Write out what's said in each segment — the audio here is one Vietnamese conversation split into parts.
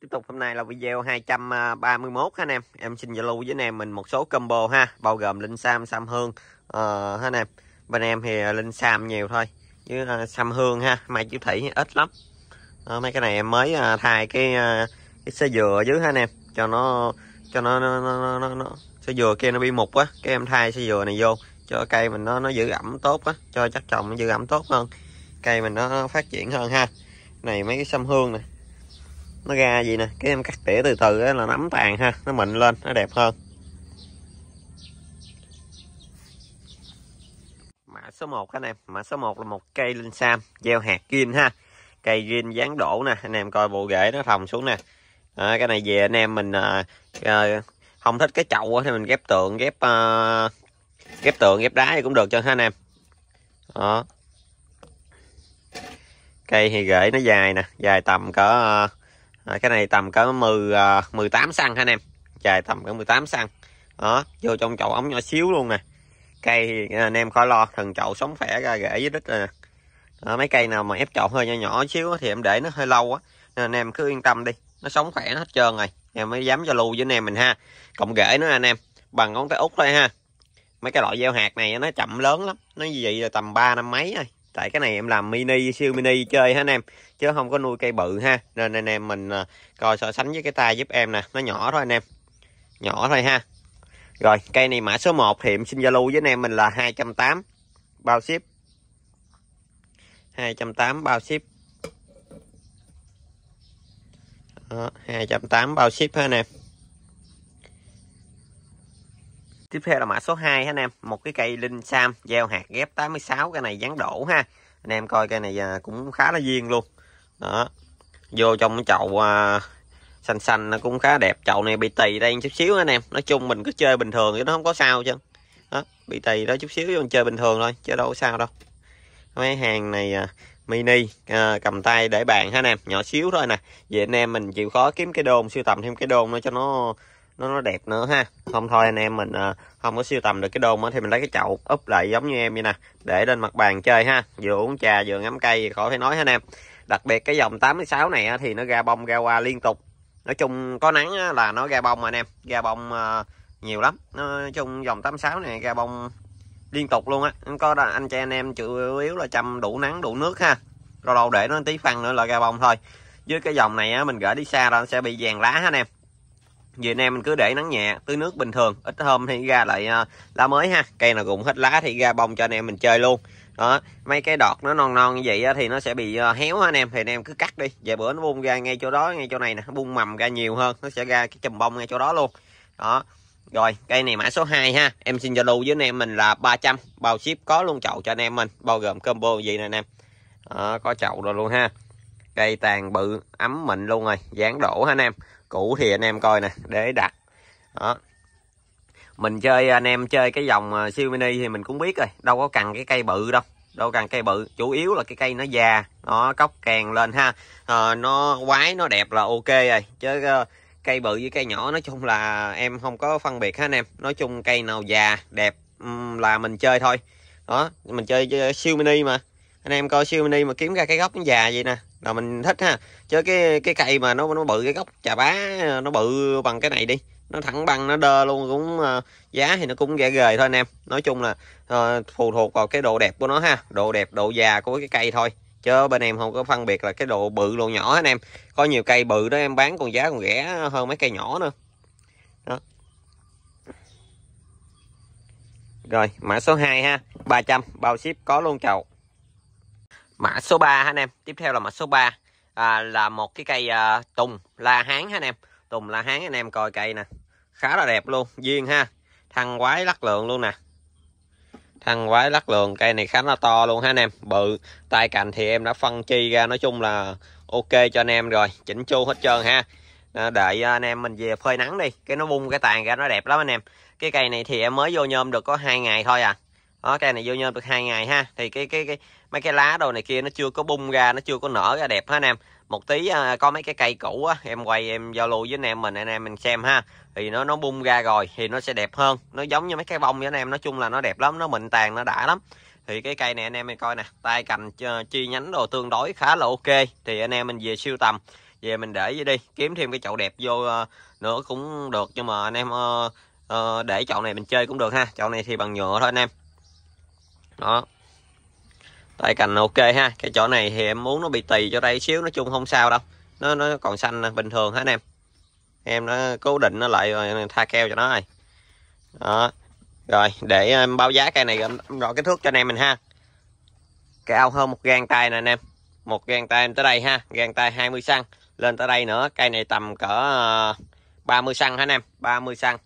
Tiếp tục hôm nay là video 231 ha anh em. Em xin giao lưu với anh em mình một số combo ha, bao gồm linh sam, sam hương uh, ha anh em. Bên em thì ờ, linh sam nhiều thôi, chứ uh, sam hương ha, mai chiếu thủy ít lắm. Uh, mấy cái này em mới uh, thay cái uh, cái sơ dừa dưới ha anh em, cho nó cho nó nó nó nó, nó. sơ dừa kia nó bị mục quá cái em thay sơ dừa này vô cho cây mình nó nó giữ ẩm tốt á, cho chắc trồng nó giữ ẩm tốt hơn. Cây mình nó, nó phát triển hơn ha. Này mấy cái sam hương này nó ra gì nè cái em cắt tỉa từ từ là nắm tàn ha nó mịn lên nó đẹp hơn mã số 1 anh em mã số 1 là một cây linh sam gieo hạt ghim ha cây ghim dán đổ nè anh em coi bộ rễ nó thòng xuống nè à, cái này về anh em mình à, à, không thích cái chậu thì mình ghép tượng ghép à, ghép tượng ghép đá thì cũng được cho ha anh em đó cây thì rễ nó dài nè dài tầm cỡ à, à, cái này tầm cỡ 10 uh, 18 xăng ha anh em dài tầm cỡ 18 xăng đó vô trong chậu ống nhỏ xíu luôn nè cây thì à, anh em khỏi lo thần chậu sống khỏe ra rễ với đít nè đó, mấy cây nào mà ép chậu hơi nhỏ nhỏ xíu thì em để nó hơi lâu á nên anh em cứ yên tâm đi nó sống khỏe hết trơn rồi em mới dám cho lưu với anh em mình ha cộng rễ nữa anh em bằng ngón tay út thôi ha mấy cái loại gieo hạt này nó chậm lớn lắm nó như vậy là tầm ba năm mấy rồi tại cái này em làm mini siêu mini chơi hả anh em chứ không có nuôi cây bự ha nên anh em mình à, coi so sánh với cái tay giúp em nè nó nhỏ thôi anh em nhỏ thôi ha rồi cây này mã số 1 thì em xin giao lưu với anh em mình là 280 bao ship 280 bao ship Đó, 280 bao ship ha anh em tiếp theo là mã số 2 anh em một cái cây linh sam gieo hạt ghép 86 cái này dán đổ ha anh em coi cây này à, cũng khá là duyên luôn đó vô trong cái chậu uh, xanh xanh nó cũng khá đẹp chậu này bị tì đây chút xíu anh em nói chung mình cứ chơi bình thường chứ nó không có sao chứ đó bị tì đó chút xíu mình chơi bình thường thôi chứ đâu có sao đâu mấy hàng này uh, mini à, cầm tay để bàn ha anh em nhỏ xíu thôi nè vậy anh em mình chịu khó kiếm cái đôn sưu tầm thêm cái đôn nó cho nó nó nó đẹp nữa ha không thôi anh em mình ờ, không có siêu tầm được cái đôn thì mình lấy cái chậu úp lại giống như em vậy nè để lên mặt bàn chơi ha vừa uống trà vừa ngắm cây khỏi phải nói hết anh em đặc biệt cái dòng 86 này thì nó ra bông ra hoa liên tục nói chung có nắng là nó ra bông anh em ra bông ờ, nhiều lắm nói chung dòng 86 này ra bông liên tục luôn á có anh chị anh em chủ yếu là chăm đủ nắng đủ nước ha lâu lâu để nó tí phân nữa là ra bông thôi với cái dòng này á, mình gửi đi xa ra sẽ bị vàng lá anh em Việt Nam mình cứ để nắng nhẹ tưới nước bình thường ít hôm thì ra lại ờ, lá mới ha cây nào cũng hết lá thì ra bông cho anh em mình chơi luôn đó mấy cái đọt nó non non như vậy thì nó sẽ bị ờ, héo anh em thì anh em cứ cắt đi về bữa nó bung ra ngay chỗ đó ngay chỗ này nè bung mầm ra nhiều hơn nó sẽ ra cái chùm bông ngay chỗ đó luôn đó rồi cây này mã số 2 ha em xin lưu với anh em mình là 300 bao ship có luôn chậu cho anh em mình bao gồm combo gì nè anh em đó, có chậu rồi luôn ha cây tàn bự ấm mịn luôn rồi dán đổ ha anh em cũ thì anh em coi nè để đặt đó mình chơi anh em chơi cái dòng à, siêu mini thì mình cũng biết rồi đâu có cần cái cây bự đâu đâu cần cây bự chủ yếu là cái cây nó già nó cốc càng lên ha à, nó quái nó đẹp là ok rồi chứ ờ, cây bự với cây nhỏ nói chung là em không có phân biệt ha anh em nói chung cây nào già đẹp là mình chơi thôi đó mình chơi siêu mini mà anh em coi siêu mini mà kiếm ra cái gốc nó già vậy nè là mình thích ha chứ cái cái cây mà nó nó bự cái gốc trà bá nó bự bằng cái này đi nó thẳng bằng nó đơ luôn cũng uh, giá thì nó cũng rẻ ghề thôi anh em nói chung là uh, phụ thuộc vào cái độ đẹp của nó ha độ đẹp độ già của cái cây thôi chứ bên em không có phân biệt là cái độ bự độ nhỏ anh em có nhiều cây bự đó em bán còn giá còn rẻ hơn mấy cây nhỏ nữa đó rồi mã số 2 ha 300 bao ship có luôn chậu mã số 3 anh em tiếp theo là mã số 3 à, là một cái cây à, tùng la hán ha anh em tùng la hán anh em coi cây nè khá là đẹp luôn duyên ha thằng quái lắc lượng luôn nè thằng quái lắc lượng cây này khá là to luôn ha anh em bự tay cành thì em đã phân chi ra nói chung là ok cho anh em rồi chỉnh chu hết trơn ha à, đợi à, anh em mình về phơi nắng đi cái nó bung cái tàn ra nó đẹp lắm anh em cái cây này thì em mới vô nhôm được có hai ngày thôi à đó cây này vô nhôm được hai ngày ha thì cái cái cái mấy cái lá đồ này kia nó chưa có bung ra nó chưa có nở ra đẹp ha anh em một tí à, có mấy cái cây cũ á em quay em giao lưu với anh em mình anh em mình xem ha thì nó nó bung ra rồi thì nó sẽ đẹp hơn nó giống như mấy cái bông với anh em nói chung là nó đẹp lắm nó mịn tàn nó đã lắm thì cái cây này anh em mình coi nè tay cành ờ, chi nhánh đồ tương đối khá là ok thì anh em mình về siêu tầm về mình để vậy đi kiếm thêm cái chậu đẹp vô uh, nữa cũng được nhưng mà anh em uh, uh, để chậu này mình chơi cũng được ha chậu này thì bằng nhựa thôi anh em đó tay cành ok ha cái chỗ này thì em muốn nó bị tì cho đây xíu nói chung không sao đâu nó nó còn xanh bình thường hết em em nó cố định nó lại rồi ờ, tha keo cho nó rồi đó rồi để ờ, em báo giá cây này em rõ kích thước cho anh em mình ha cao hơn một gang tay nè anh em một gang tay em tới đây ha gang tay 20 xăng lên tới đây nữa cây này tầm cỡ 30 ờ, xăng hả anh em 30 xăng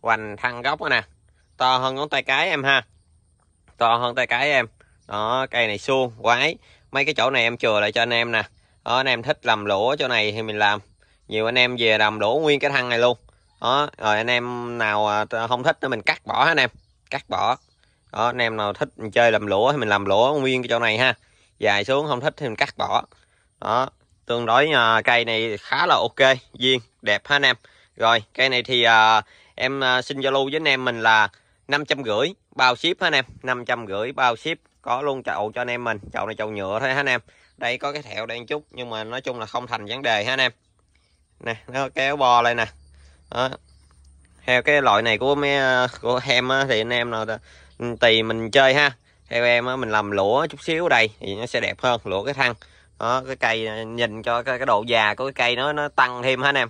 hoành thăng gốc nè to hơn ngón tay cái em ha to hơn tay cái em đó cây này suông quái mấy cái chỗ này em chừa lại cho anh em nè đó, anh em thích làm lỗ chỗ này thì mình làm nhiều anh em về làm lỗ nguyên cái thân này luôn đó rồi anh em nào à, không thích nữa mình cắt bỏ anh em cắt bỏ đó anh em nào thích mình chơi làm lũa thì mình làm lũa nguyên cái chỗ này ha dài xuống không thích thì mình cắt bỏ đó tương đối uh, cây này khá là ok viên đẹp ha anh em rồi cây này thì uh, em uh, xin giao lưu với anh em mình là năm trăm rưỡi bao ship hả anh em năm trăm rưỡi bao ship có luôn chậu cho anh em mình chậu này chậu nhựa thôi hả anh em đây có cái thẹo đen chút nhưng mà nói chung là không thành vấn đề hả anh em nè nó kéo bò lên nè đó. theo cái loại này của mấy ờ, của em á, thì anh em nào ừ, tùy mình chơi ha theo em á, mình làm lũa chút xíu đây thì nó sẽ đẹp hơn lũa cái thân, đó cái cây ờ, nhìn cho cái, cái độ già của cái cây nó nó tăng thêm hả anh em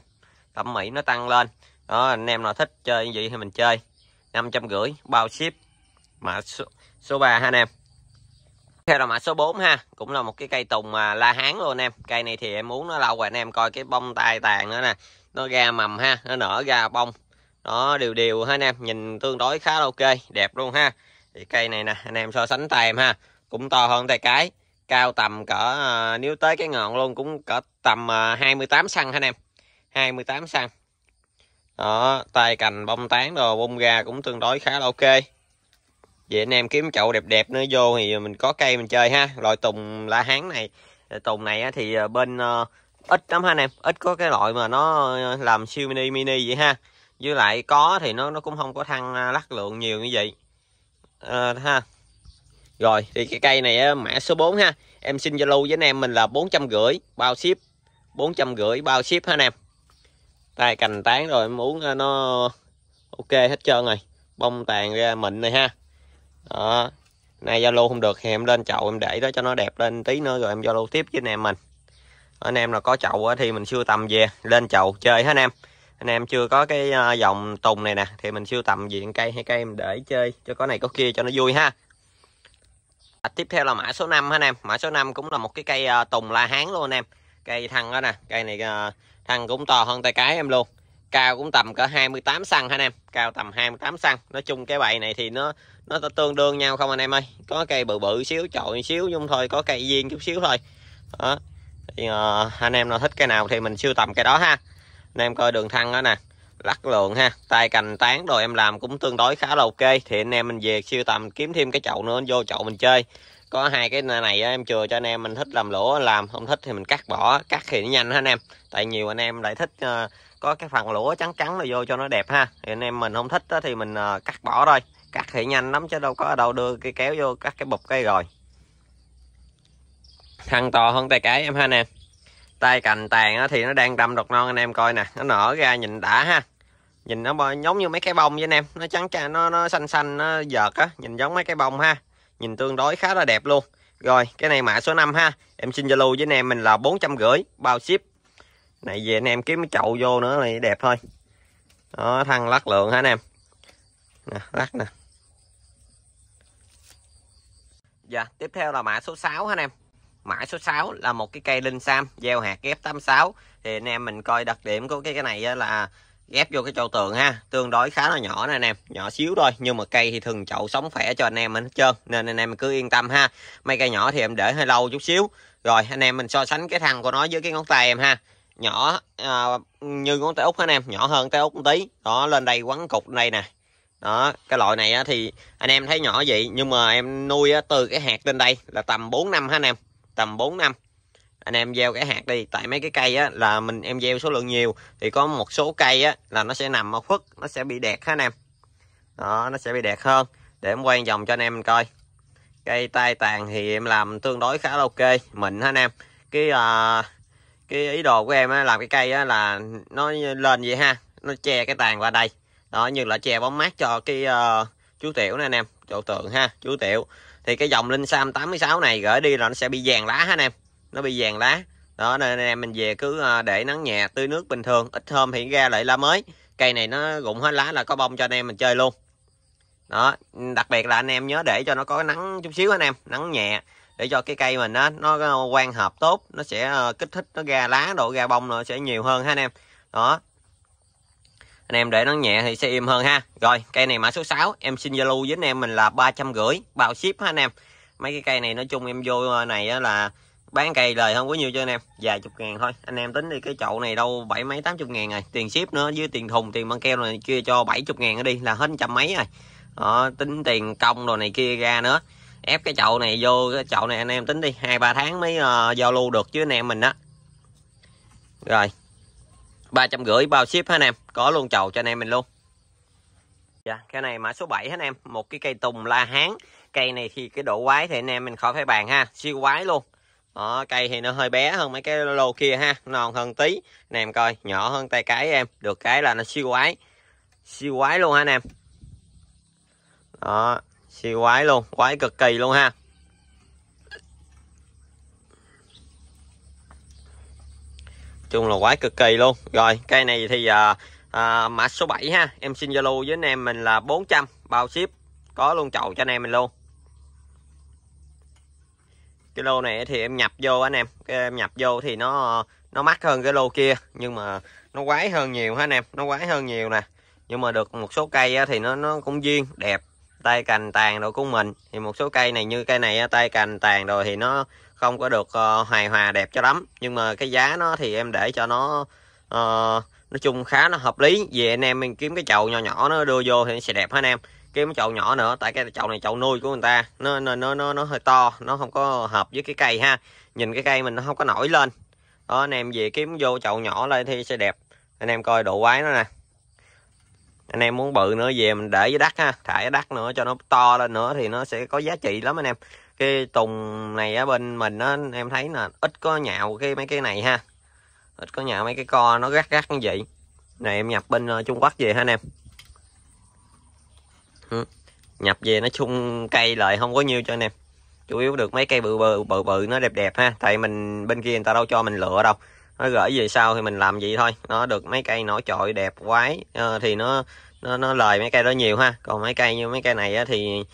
thẩm mỹ nó tăng lên đó anh em nào thích chơi như vậy thì mình chơi năm trăm rưỡi bao ship mã số, số 3 ha anh em theo là mã số 4 ha cũng là một cái cây tùng mà la hán luôn anh em cây này thì em muốn nó lâu rồi anh em coi cái bông tai tàn nữa nè nó ra mầm ha nó nở ra bông nó đều đều ha anh em nhìn tương đối khá là ok đẹp luôn ha thì cây này nè anh em so sánh tay em ha cũng to hơn tay cái cao tầm cỡ ờ, nếu tới cái ngọn luôn cũng cỡ tầm 28 ờ, xăng ha anh em 28 xăng đó tay cành bông tán đồ bung ra cũng tương đối khá là ok vậy anh em kiếm chậu đẹp đẹp nữa vô thì mình có cây mình chơi ha loại tùng la hán này ờ, tùng này thì ờ, bên ờ, ít lắm ha anh em ít có cái loại mà nó làm siêu mini mini vậy ha với lại có thì nó nó cũng không có thăng lắc lượng nhiều như vậy à, ha rồi thì cái cây này mã số 4 ha em xin giao lưu với anh em mình là bốn trăm rưỡi bao ship bốn trăm rưỡi bao ship ha anh em tay cành tán rồi em uống nó ok hết trơn rồi bông tàn ra mịn này ha đó nay zalo không được thì em lên chậu em để đó cho nó đẹp lên tí nữa rồi em zalo tiếp với anh em mình anh em là có chậu thì mình siêu tầm về lên chậu chơi hết anh em anh em chưa có cái ờ, dòng tùng này nè thì mình siêu tầm diện cây hay cây em để chơi cho có này có kia cho nó vui ha à, tiếp theo là mã số 5 ha anh em mã số 5 cũng là một cái cây ờ, tùng la hán luôn anh em cây thăng đó nè cây này ờ, thăng cũng to hơn tay cái em luôn cao cũng tầm cỡ 28 xăng anh em cao tầm 28 xăng nói chung cái bài này thì nó nó tương đương nhau không anh em ơi có cây bự bự xíu trội xíu nhưng thôi có cây viên chút xíu thôi đó thì, uh, anh em nào thích cái nào thì mình siêu tầm cái đó ha anh em coi đường thăng đó nè lắc lượng ha tay cành tán đồ em làm cũng tương đối khá là ok thì anh em mình về siêu tầm kiếm thêm cái chậu nữa vô chậu mình chơi có hai cái này em chừa cho anh em mình thích làm lỗ làm không thích thì mình cắt bỏ cắt thì nó nhanh ha anh em tại nhiều anh em lại thích ờ, có cái phần lỗ trắng trắng là vô cho nó đẹp ha thì anh em mình không thích thì mình ờ, cắt bỏ thôi cắt thì nhanh lắm chứ đâu có đâu đưa cái kéo vô cắt cái bụp cây rồi thăng to hơn tay cái em ha anh em tay cành tàn thì nó đang đâm đọt non anh em coi nè nó nở ra nhìn đã ha nhìn nó giống như mấy cái bông với anh em nó trắng trắng nó nó xanh xanh nó giật á nhìn giống mấy cái bông ha nhìn tương đối khá là đẹp luôn rồi cái này mã số 5 ha em xin zalo với anh em mình là bốn trăm bao ship này về anh em kiếm cái chậu vô nữa này đẹp thôi đó thăng lắc lượng ha anh em nè lắc nè dạ tiếp theo là mã số 6 ha anh em mã số 6 là một cái cây linh sam gieo hạt ghép 86 thì anh em mình coi đặc điểm của cái cái này là ghép vô cái chậu tường ha tương đối khá là nhỏ nè anh em nhỏ xíu thôi nhưng mà cây thì thường chậu sống khỏe cho anh em hết trơn nên anh em cứ yên tâm ha mấy cây nhỏ thì em để hơi lâu chút xíu rồi anh em mình so sánh cái thằng của nó với cái ngón tay em ha nhỏ à, như ngón tay út anh em nhỏ hơn tay út một tí đó lên đây quấn cục đây nè đó cái loại này á, thì anh em thấy nhỏ vậy nhưng mà em nuôi á, từ cái hạt lên đây là tầm 4 năm ha anh em tầm 4 năm anh em gieo cái hạt đi tại mấy cái cây á là mình em gieo số lượng nhiều thì có một số cây á là nó sẽ nằm ở khuất nó sẽ bị đẹp ha anh em đó nó sẽ bị đẹp hơn để em quay vòng cho anh em coi cây tai tàn thì em làm tương đối khá là ok mình ha anh em cái uh, cái ý đồ của em á, làm cái cây á, là nó lên vậy ha nó che cái tàn qua đây đó như là che bóng mát cho cái uh, chú tiểu nè anh em chỗ tượng ha chú tiểu thì cái dòng linh sam 86 này gửi đi là nó sẽ bị vàng lá ha anh em nó bị vàng lá đó nên anh em mình về cứ ờ, để nắng nhẹ tưới nước bình thường ít hôm thì ra lại lá mới cây này nó rụng hết lá là có bông cho anh em mình chơi luôn đó đặc biệt là anh em nhớ để cho nó có nắng chút xíu anh em nắng nhẹ để cho cái cây mình á nó ờ, quan hợp tốt nó sẽ ờ, kích thích nó ra lá độ ra bông nó sẽ nhiều hơn ha anh em đó anh em để nó nhẹ thì sẽ im hơn ha rồi cây này mã số 6 em xin giao lưu với anh em mình là ba trăm rưỡi bao ship ha anh em mấy cái cây này nói chung em vô này là bán cây lời không có nhiều cho anh em vài chục ngàn thôi anh em tính đi cái chậu này đâu bảy mấy tám chục ngàn rồi tiền ship nữa với tiền thùng tiền băng keo này kia cho bảy chục ngàn đi là hết trăm mấy rồi đó, tính tiền công đồ này kia ra nữa ép cái chậu này vô cái chậu này anh em tính đi hai ba tháng mới uh, giao lưu được chứ anh em mình á rồi ba trăm rưỡi bao ship hả anh em có luôn chậu cho anh em mình luôn dạ cái này mã số 7 hả anh em một cái cây tùng la hán cây này thì cái độ quái thì anh em mình khỏi phải bàn ha siêu quái luôn đó, ờ, cây thì nó hơi bé hơn mấy cái lô kia ha non hơn tí nè em coi nhỏ hơn tay cái em được cái là nó siêu quái siêu quái luôn ha anh em đó siêu quái luôn quái cực kỳ luôn ha chung là quái cực kỳ luôn rồi cây này thì giờ à, ờ, mã số 7 ha em xin giao lưu với anh em mình là 400 bao ship có luôn chậu cho anh em mình luôn cái lô này thì em nhập vô anh em cái em nhập vô thì nó nó mắc hơn cái lô kia nhưng mà nó quái hơn nhiều ha anh em nó quái hơn nhiều nè nhưng mà được một số cây thì nó nó cũng duyên đẹp tay cành tàn rồi của mình thì một số cây này như cây này tay cành tàn rồi thì nó không có được uh, hài hòa đẹp cho lắm nhưng mà cái giá nó thì em để cho nó uh, nói chung khá là hợp lý về anh em mình kiếm cái chậu nhỏ nhỏ nó đưa vô thì nó sẽ đẹp hả anh em kiếm cái chậu nhỏ nữa tại cái chậu này chậu nuôi của người ta nó nó nó nó, nó hơi to nó không có hợp với cái cây ha nhìn cái cây mình nó không có nổi lên đó anh em về kiếm vô chậu nhỏ lên thì sẽ đẹp anh em coi độ quái nó nè anh em muốn bự nữa về mình để với đất ha thả đất nữa cho nó to lên nữa thì nó sẽ có giá trị lắm anh em cái tùng này ở bên mình á em thấy là ít có nhạo cái mấy cái này ha ít có nhạo mấy cái co nó gắt gắt như vậy này em nhập bên ờ, Trung Quốc về ha anh em Ừ. nhập về nó chung cây lại không có nhiêu cho anh em chủ yếu được mấy cây bự bự bự bự nó đẹp đẹp ha tại mình bên kia người ta đâu cho mình lựa đâu nó gửi về sau thì mình làm vậy thôi nó được mấy cây nổi trội đẹp quái à, thì nó nó nó lời mấy cây đó nhiều ha còn mấy cây như mấy cây này á, thì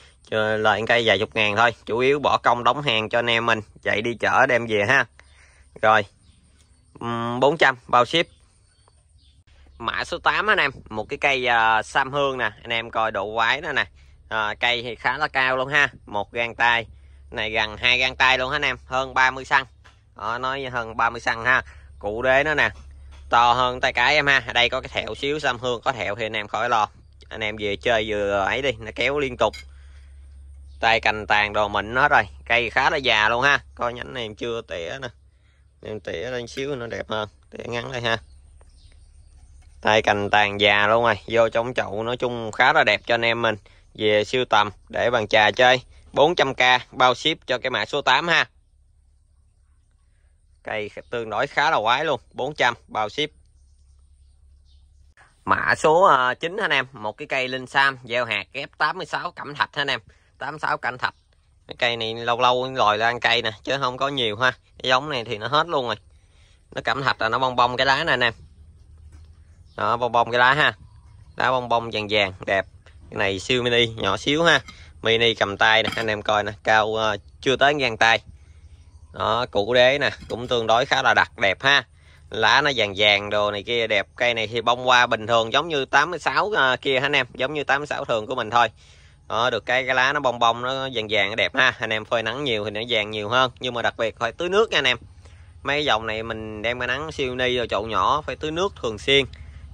lời cây vài chục ngàn thôi chủ yếu bỏ công đóng hàng cho anh em mình chạy đi chở đem về ha rồi 400 bao ship mã số 8 anh em một cái cây uh, sam hương nè anh em coi độ quái nó nè à, cây thì khá là cao luôn ha một gang tay này gần hai gang tay luôn anh em hơn 30 xăng đó, ờ, nói hơn 30 xăng ha cụ đế nó nè to hơn tay cái em ha đây có cái thẹo xíu sam hương có thẹo thì anh em khỏi lo anh em về chơi vừa ấy đi nó kéo liên tục tay cành tàn đồ mịn hết rồi cây khá là già luôn ha coi nhánh này em chưa tỉa nè em tỉa lên xíu nó đẹp hơn tỉa ngắn đây ha tay cành tàn già luôn rồi vô trong chậu nói chung khá là đẹp cho anh em mình về siêu tầm để bàn trà chơi 400k bao ship cho cái mã số 8 ha cây tương đối khá là quái luôn 400 bao ship mã số 9 ờ, anh em một cái cây linh sam gieo hạt ghép 86 cẩm thạch anh em 86 cẩm thạch cái cây này lâu lâu lòi ra ăn cây nè chứ không có nhiều ha cái giống này thì nó hết luôn rồi nó cẩm thạch là nó bong bong cái lá này anh em đó bong bong cái lá ha lá bong bong vàng vàng đẹp cái này siêu mini nhỏ xíu ha mini cầm tay nè anh em coi nè cao uh, chưa tới ngang tay đó củ đế nè cũng tương đối khá là đặc đẹp ha lá nó vàng vàng đồ này kia đẹp cây này thì bông hoa bình thường giống như 86 uh, ờ, kia hả anh em giống như 86 thường của mình thôi đó, được cái cái lá nó bong bong nó vàng vàng đẹp ha anh em phơi nắng nhiều thì nó vàng nhiều hơn nhưng mà đặc biệt phải tưới nước nha anh em mấy dòng này mình đem cái nắng siêu ni rồi chậu nhỏ phải tưới nước thường xuyên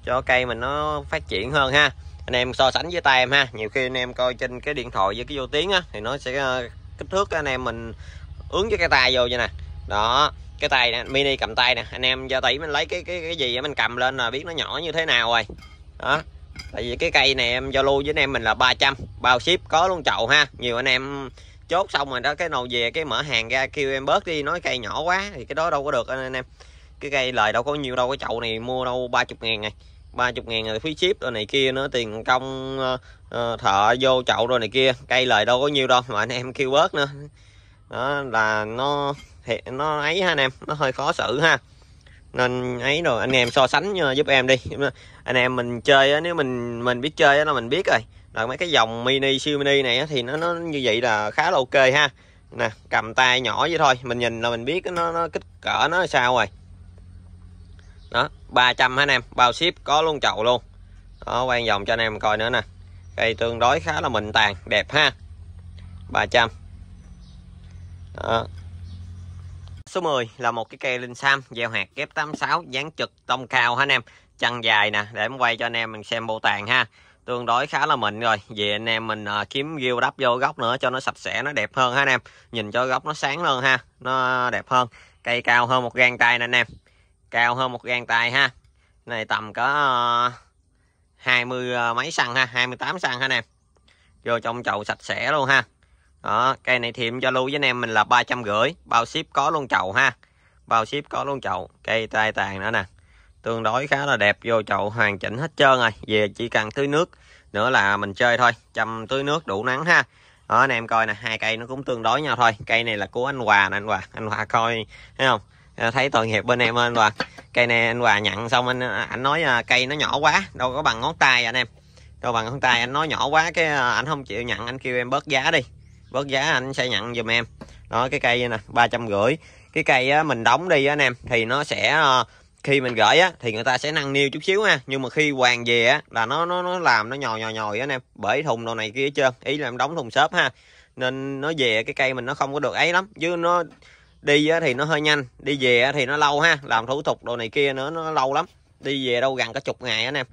cho cây mình nó phát triển hơn ha anh em so sánh với tay em ha nhiều khi anh em coi trên cái điện thoại với cái vô tiếng á thì nó sẽ ờ, kích thước anh em mình ứng với cái tay vô vậy nè đó cái tay nè mini cầm tay nè anh em cho tỷ mình lấy cái cái cái gì mình cầm lên là biết nó nhỏ như thế nào rồi đó tại vì cái cây này em giao lưu với anh em mình là 300 bao ship có luôn chậu ha nhiều anh em chốt xong rồi đó cái nồi về cái mở hàng ra kêu em bớt đi nói cây nhỏ quá thì cái đó đâu có được anh em cái cây lời đâu có nhiều đâu cái chậu này mua đâu ba chục ngàn này 30 ngàn là phí ship rồi này kia nữa tiền công ờ, ờ, thợ vô chậu rồi này kia cây lời đâu có nhiêu đâu mà anh em kêu bớt nữa đó là nó thiệt nó ấy ha anh em nó hơi khó xử ha nên ấy rồi anh em so sánh ờ, giúp em đi anh em mình chơi á nếu mình mình biết chơi là mình biết rồi là mấy cái dòng mini siêu mini này thì nó nó như vậy là khá là ok ha nè cầm tay nhỏ vậy thôi mình nhìn là mình biết nó nó kích cỡ nó sao rồi đó 300 anh em bao ship có luôn chậu luôn đó quay vòng cho anh em coi nữa nè cây tương đối khá là mịn tàn đẹp ha 300 đó. số 10 là một cái cây linh sam gieo hạt ghép 86 dáng trực tông cao hả anh em chân dài nè để em quay cho anh em mình xem bộ tàn ha tương đối khá là mịn rồi vì anh em mình à, kiếm gieo đắp vô góc nữa cho nó sạch sẽ nó đẹp hơn ha anh em nhìn cho góc nó sáng hơn ha nó đẹp hơn cây cao hơn một gang tay nè anh em cao hơn một gang tay ha này tầm có 20 ờ, ờ, mấy xăng ha 28 xăng ha nè em vô trong chậu sạch sẽ luôn ha đó cây này thì em giao lưu với anh em mình là ba trăm rưỡi bao ship có luôn chậu ha bao ship có luôn chậu cây tai tàn nữa nè tương đối khá là đẹp vô chậu hoàn chỉnh hết trơn rồi về chỉ cần tưới nước nữa là mình chơi thôi chăm tưới nước đủ nắng ha đó anh em coi nè hai cây nó cũng tương đối nhau thôi cây này là của anh Hòa nè anh Hòa anh Hòa coi thấy không Ờ, thấy tội nghiệp bên em anh Hòa cây này anh Hòa nhận xong anh anh nói à, cây nó nhỏ quá đâu có bằng ngón tay anh em đâu bằng ngón tay anh nói nhỏ quá cái à, anh không chịu nhận anh kêu em bớt giá đi bớt giá anh sẽ nhận giùm em đó cái cây nè ba trăm rưỡi cái cây á, mình đóng đi anh em thì nó sẽ à, khi mình gửi á thì người ta sẽ nâng niu chút xíu ha nhưng mà khi hoàng về á là nó nó nó làm nó nhòi nhòi nhòi anh em bởi thùng đồ này kia chưa ý là em đóng thùng xốp ha nên nó về cái cây mình nó không có được ấy lắm chứ nó đi thì nó hơi nhanh đi về thì nó lâu ha làm thủ tục đồ này kia nữa nó lâu lắm đi về đâu gần cả chục ngày anh em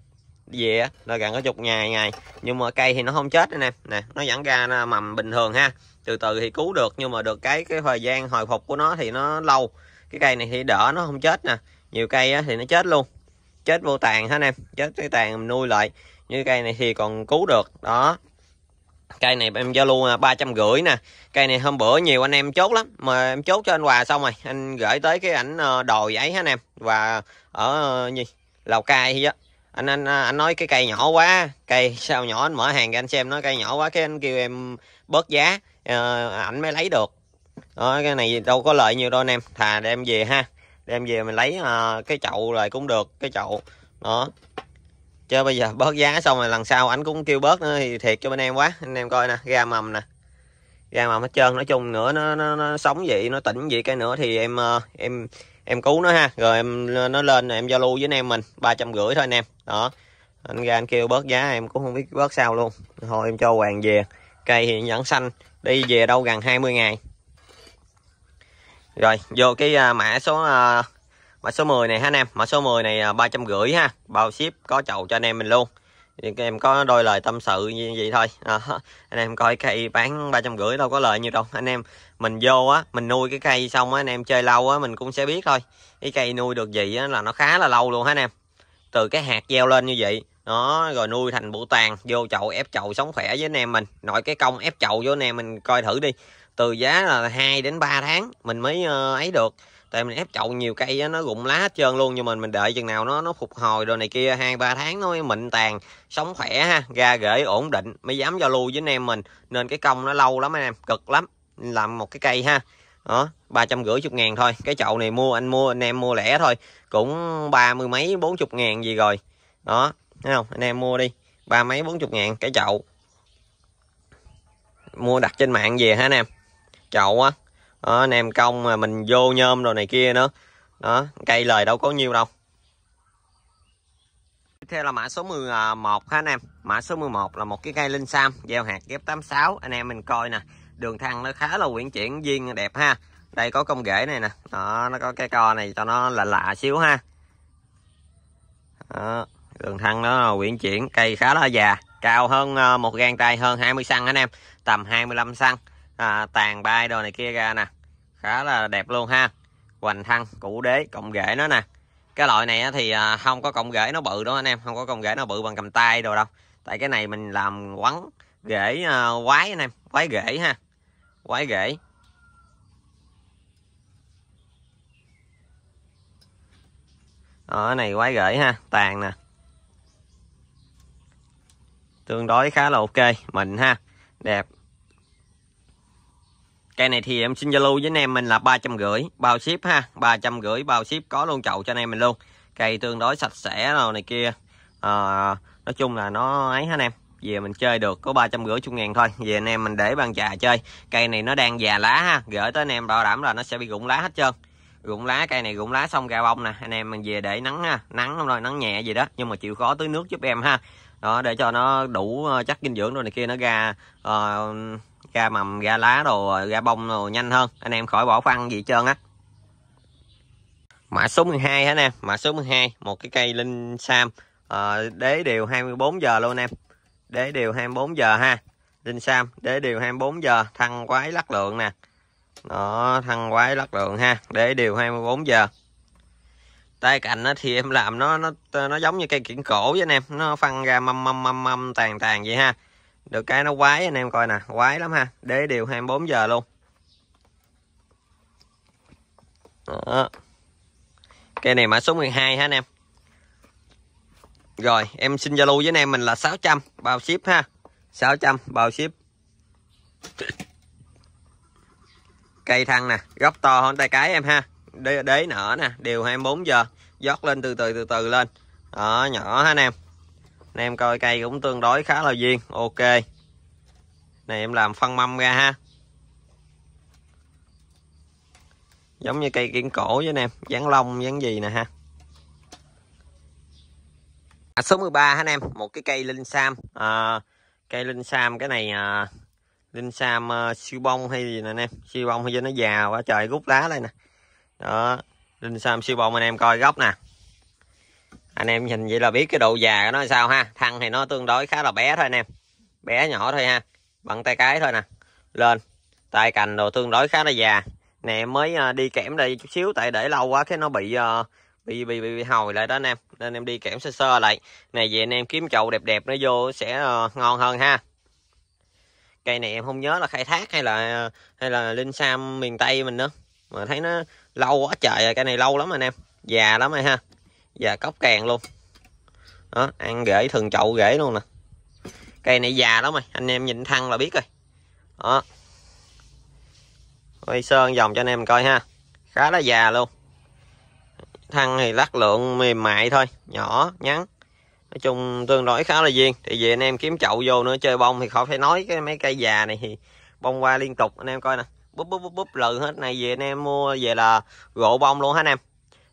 về là gần cả chục ngày ngày nhưng mà cây thì nó không chết anh em nè nó vẫn ra mầm bình thường ha từ từ thì cứu được nhưng mà được cái cái thời gian hồi phục của nó thì nó lâu cái cây này thì đỡ nó không chết nè nhiều cây thì nó chết luôn chết vô tàn hết em chết cái tàn nuôi lại như cây này thì còn cứu được đó cây này em giao zalo à, ba trăm rưỡi nè cây này hôm bữa nhiều anh em chốt lắm mà em chốt cho anh hòa xong rồi anh gửi tới cái ảnh ờ, đồi ấy anh em và ở ờ, gì lào cai á anh anh à, anh nói cái cây nhỏ quá cây sao nhỏ anh mở hàng cho anh xem nó cây nhỏ quá cái anh kêu em bớt giá à, ảnh mới lấy được đó, cái này đâu có lợi nhiều đâu anh em thà đem về ha đem về mình lấy à, cái chậu rồi cũng được cái chậu đó chứ bây giờ bớt giá xong rồi lần sau ảnh cũng kêu bớt nữa thì thiệt cho bên em quá anh em coi nè ra mầm nè ra mầm hết trơn nói chung nữa nó nó, nó sống vậy nó tỉnh vậy cái nữa thì em ờ, em em cứu nó ha rồi em ờ, nó lên em giao lưu với anh em mình ba trăm rưỡi thôi anh em đó anh ra anh kêu bớt giá em cũng không biết bớt sao luôn thôi em cho hoàng về cây thì nhẫn xanh đi về đâu gần 20 ngày rồi vô cái ờ, mã số mã số 10 này ha anh em mã số 10 này à, ba trăm ha bao ship có chậu cho anh em mình luôn thì em có đôi lời tâm sự như vậy thôi à, anh em coi cây bán ba trăm đâu có lợi nhiêu đâu anh em mình vô á mình nuôi cái cây xong á anh em chơi lâu á mình cũng sẽ biết thôi cái cây nuôi được gì á là nó khá là lâu luôn ha anh em từ cái hạt gieo lên như vậy nó rồi nuôi thành bộ tàn vô chậu ép chậu sống khỏe với anh em mình nội cái công ép chậu vô anh em mình coi thử đi từ giá là 2 đến 3 tháng mình mới ờ, ấy được tại mình ép chậu nhiều cây nó rụng lá hết trơn luôn nhưng mình mình đợi chừng nào nó nó phục hồi rồi này kia hai ba tháng nó mới mịn tàn sống khỏe ha ra rễ ổn định mới dám giao lưu với anh em mình nên cái công nó lâu lắm anh em cực lắm làm một cái cây ha đó ba trăm rưỡi chục ngàn thôi cái chậu này mua anh mua anh em mua lẻ thôi cũng ba mươi mấy bốn chục ngàn gì rồi đó thấy không anh em mua đi ba mấy bốn chục ngàn cái chậu mua đặt trên mạng về ha anh em chậu á đó, anh em công mà mình vô nhôm rồi này kia nữa đó cây lời đâu có nhiêu đâu tiếp theo là mã số 11 à, ha anh em mã số 11 là một cái cây linh sam gieo hạt ghép 86 anh em mình coi nè đường thăng nó khá là quyển chuyển viên đẹp ha đây có công rễ này nè đó nó có cái co này cho nó lạ lạ xíu ha đó, đường thăng nó quyển chuyển cây khá là già cao hơn à, một gang tay hơn 20 xăng anh em tầm 25 xăng à, tàn bay đồ này kia ra nè khá là đẹp luôn ha hoành thân cụ đế cộng rễ nó nè cái loại này thì à, không có cộng rễ nó bự đâu anh em không có cộng rễ nó bự bằng cầm tay đồ đâu tại cái này mình làm quấn rễ à, quái anh em quái rễ ha quái rễ ở này quái rễ ha tàn nè tương đối khá là ok mình ha đẹp Cây này thì em xin Zalo với anh em mình là ba trăm 350 bao ship ha, ba trăm 350 bao ship có luôn chậu cho anh em mình luôn. Cây tương đối sạch sẽ rồi này kia. À, nói chung là nó ấy hả anh em. Về mình chơi được có ba trăm 350 chung ngàn thôi. Về anh em mình để bàn trà chơi. Cây này nó đang già lá ha, gửi tới anh em bảo đảm là nó sẽ bị rụng lá hết trơn. Rụng lá cây này rụng lá xong ra bông nè, anh em mình về để nắng ha, nắng không thôi, nắng nhẹ gì đó, nhưng mà chịu khó tưới nước giúp em ha. Đó để cho nó đủ ờ, chắc dinh dưỡng rồi này kia nó ra uh, ra mầm ra lá đồ ra bông đồ nhanh hơn anh em khỏi bỏ phân gì trơn á mã số 12 hả anh em mã số 12 một cái cây linh sam à, đế đều 24 giờ luôn anh em đế đều 24 giờ ha linh sam đế đều 24 giờ thăng quái lắc lượng nè nó thăng quái lắc lượng ha đế đều 24 giờ tay cạnh thì em làm nó nó nó giống như cây kiển cổ với anh em nó phân ra mâm mâm mâm mâm tàn tàn vậy ha được cái nó quái anh em coi nè quái lắm ha đế đều 24 giờ luôn Đó. cây này mã số 12 ha anh em rồi em xin zalo với anh em mình là 600 bao ship ha 600 bao ship cây thăng nè gốc to hơn tay cái em ha đế, đế nở nè đều 24 giờ dót lên từ từ từ từ lên đó nhỏ ha anh em anh em coi cây cũng tương đối khá là duyên ok này em làm phân mâm ra ha giống như cây kiển cổ với anh em dán lông dán gì nè ha à, số 13 ha anh em một cái cây linh sam à, cây linh sam cái này à, linh sam uh, siêu bông hay gì nè anh em siêu bông hay cho nó già quá trời rút lá đây nè đó linh sam siêu bông anh em coi gốc nè anh em nhìn vậy là biết cái độ già của nó sao ha thăng thì nó tương đối khá là bé thôi anh em bé nhỏ thôi ha bằng tay cái thôi nè lên tay cành đồ tương đối khá là già nè em mới à, đi kẽm đây chút xíu tại để lâu quá cái nó bị à, bị bị bị, bị hồi lại đó anh em nên em đi kẽm sơ sơ lại này về anh em kiếm chậu đẹp đẹp nó vô sẽ à, ngon hơn ha cây này em không nhớ là khai thác hay là hay là linh sam miền tây mình nữa mà thấy nó lâu quá trời rồi cây này lâu lắm anh em già lắm rồi ha và cốc càng luôn đó ăn rễ thường chậu rễ luôn nè cây này già lắm rồi anh em nhìn thăng là biết rồi đó quay sơn vòng cho anh em coi ha khá là già luôn thăng thì lắc lượng mềm mại thôi nhỏ nhắn nói chung tương đối khá là duyên thì về anh em kiếm chậu vô nữa chơi bông thì khỏi phải nói cái mấy cây già này thì bông qua liên tục anh em coi nè búp búp búp búp lừ hết này về anh em mua về là gỗ bông luôn hả anh em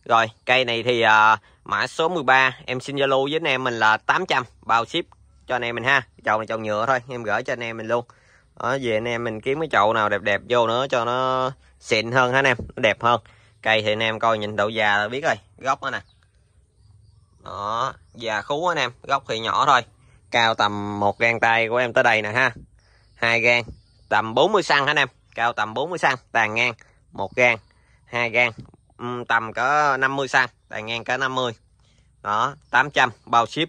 rồi cây này thì uh, mã số 13 Em xin Zalo với anh em mình là 800 Bao ship cho anh em mình ha Chậu này chậu nhựa thôi em gửi cho anh em mình luôn đó, Về anh em mình kiếm cái chậu nào đẹp đẹp vô nữa Cho nó xịn hơn ha anh em Nó đẹp hơn Cây thì anh em coi nhìn độ già là biết rồi Gốc đó nè Đó Già khú anh em Gốc thì nhỏ thôi Cao tầm một gan tay của em tới đây nè ha hai gan Tầm 40 xăng anh em Cao tầm 40 xăng Tàn ngang một gan hai gan Ừ, tầm cỡ 50 xăng đàn ngang cỡ 50 đó 800 bao ship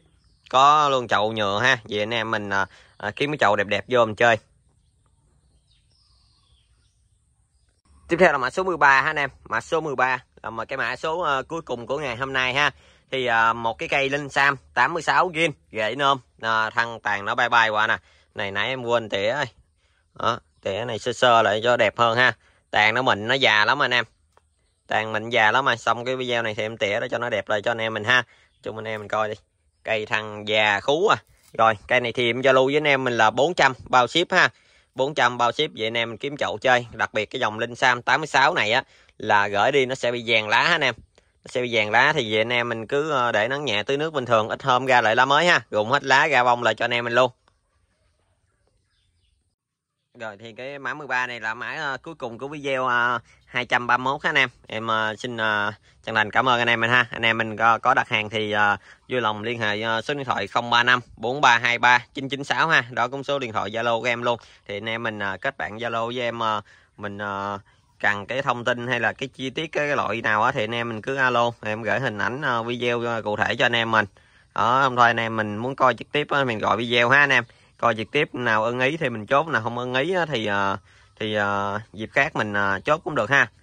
có luôn chậu nhựa ha vì anh em mình à, à, kiếm cái chậu đẹp đẹp vô mình chơi tiếp theo là mã số 13 ha anh em mã số 13 là một cái mã số à, cuối cùng của ngày hôm nay ha thì à, một cái cây linh sam 86 gin rễ nôm à, thăng tàn nó bay bay qua nè này nãy em quên tỉa ơi đó, tỉa này sơ sơ lại cho đẹp hơn ha tàn nó mịn nó già lắm anh em đang mình già lắm mà xong cái video này thì em tỉa đó cho nó đẹp lại cho anh em mình ha chung anh em mình coi đi cây thằng già khú à rồi cây này thì em giao lưu với anh em mình là 400 bao ship ha 400 bao ship vậy anh em mình kiếm chậu chơi đặc biệt cái dòng linh sam 86 này á là gửi đi nó sẽ bị vàng lá ha anh em nó sẽ bị vàng lá thì về anh em mình cứ ờ, để nắng nhẹ tưới nước bình thường ít hôm ra lại lá mới ha rụng hết lá ra bông lại cho anh em mình luôn rồi thì cái mã 13 này là mã uh, cuối cùng của video uh, 231 ha anh em. Em uh, xin uh, chân thành cảm ơn anh em mình ha. Anh em mình uh, có đặt hàng thì uh, vui lòng liên hệ uh, số điện thoại 035 4323 996 ha. Đó cũng số điện thoại Zalo của em luôn. Thì anh em mình uh, kết bạn Zalo với em uh, mình uh, cần cái thông tin hay là cái chi tiết cái loại nào á thì anh em mình cứ alo em gửi hình ảnh uh, video cụ thể cho anh em mình. Đó, không thôi anh em mình muốn coi trực tiếp mình gọi video ha anh em coi trực tiếp nào ưng ý thì mình chốt nào không ưng ý thì ờ, thì ờ, dịp khác mình ờ, chốt cũng được ha